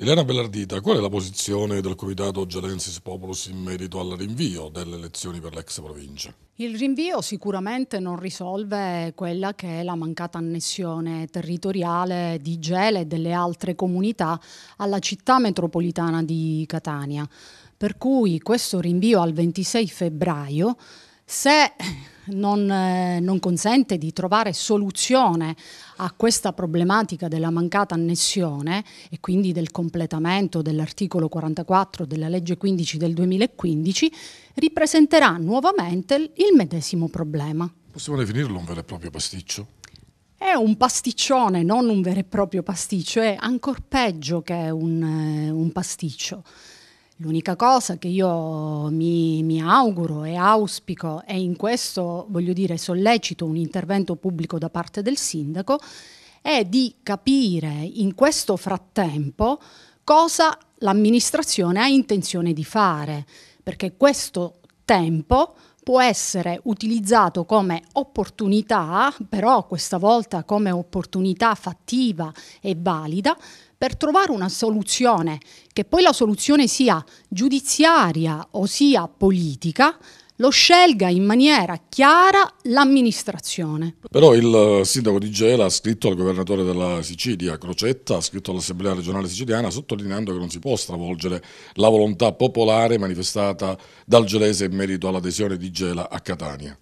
Liliana Bellardita, qual è la posizione del Comitato Gelensis Populus in merito al rinvio delle elezioni per l'ex provincia? Il rinvio sicuramente non risolve quella che è la mancata annessione territoriale di Gele e delle altre comunità alla città metropolitana di Catania. Per cui questo rinvio al 26 febbraio, se non, eh, non consente di trovare soluzione a questa problematica della mancata annessione e quindi del completamento dell'articolo 44 della legge 15 del 2015, ripresenterà nuovamente il medesimo problema. Possiamo definirlo un vero e proprio pasticcio? È un pasticcione, non un vero e proprio pasticcio, è ancora peggio che un, eh, un pasticcio. L'unica cosa che io mi, mi, auguro e auspico e in questo voglio dire sollecito un intervento pubblico da parte del sindaco è di capire in questo frattempo cosa l'amministrazione ha intenzione di fare, perché questo tempo può essere utilizzato come opportunità, però questa volta come opportunità fattiva e valida, per trovare una soluzione, che poi la soluzione sia giudiziaria o sia politica, lo scelga in maniera chiara l'amministrazione. Però il eh, sindaco di Gela ha scritto al governatore della Sicilia, Crocetta, ha scritto all'Assemblea regionale siciliana sottolineando che non si può stravolgere la volontà popolare manifestata dal Gelese in merito all'adesione di Gela a Catania.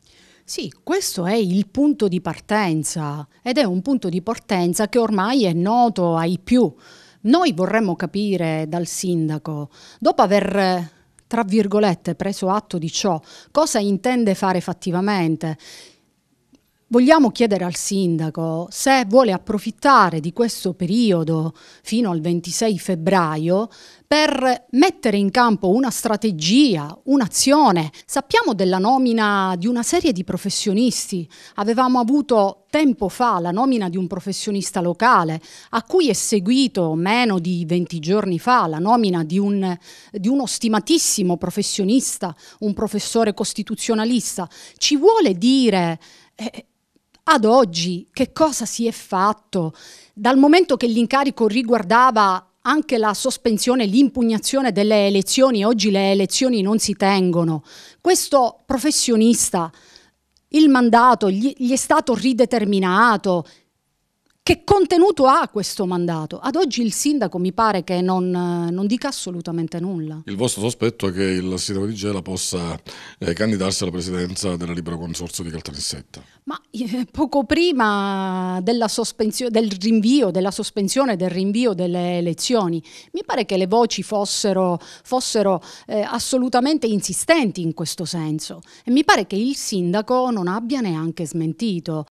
Sì, questo è il punto di partenza ed è un punto di partenza che ormai è noto ai più. Noi vorremmo capire dal sindaco, dopo aver tra virgolette preso atto di ciò, cosa intende fare effettivamente. Vogliamo chiedere al sindaco se vuole approfittare di questo periodo fino al 26 febbraio per mettere in campo una strategia, un'azione. Sappiamo della nomina di una serie di professionisti. Avevamo avuto tempo fa la nomina di un professionista locale a cui è seguito meno di 20 giorni fa la nomina di, un, di uno stimatissimo professionista, un professore costituzionalista. Ci vuole dire... Eh, ad oggi che cosa si è fatto dal momento che l'incarico riguardava anche la sospensione l'impugnazione delle elezioni, oggi le elezioni non si tengono. Questo professionista, il mandato gli, gli è stato rideterminato, che contenuto ha questo mandato? Ad oggi il sindaco mi pare che non, eh, non dica assolutamente nulla. Il vostro sospetto è che il sindaco di Gela possa eh, candidarsi alla presidenza della Libero Consorzio di Caltanissetta? Ma eh, poco prima del rinvio, della sospensione del rinvio delle elezioni, mi pare che le voci fossero, fossero eh, assolutamente insistenti in questo senso e mi pare che il sindaco non abbia neanche smentito.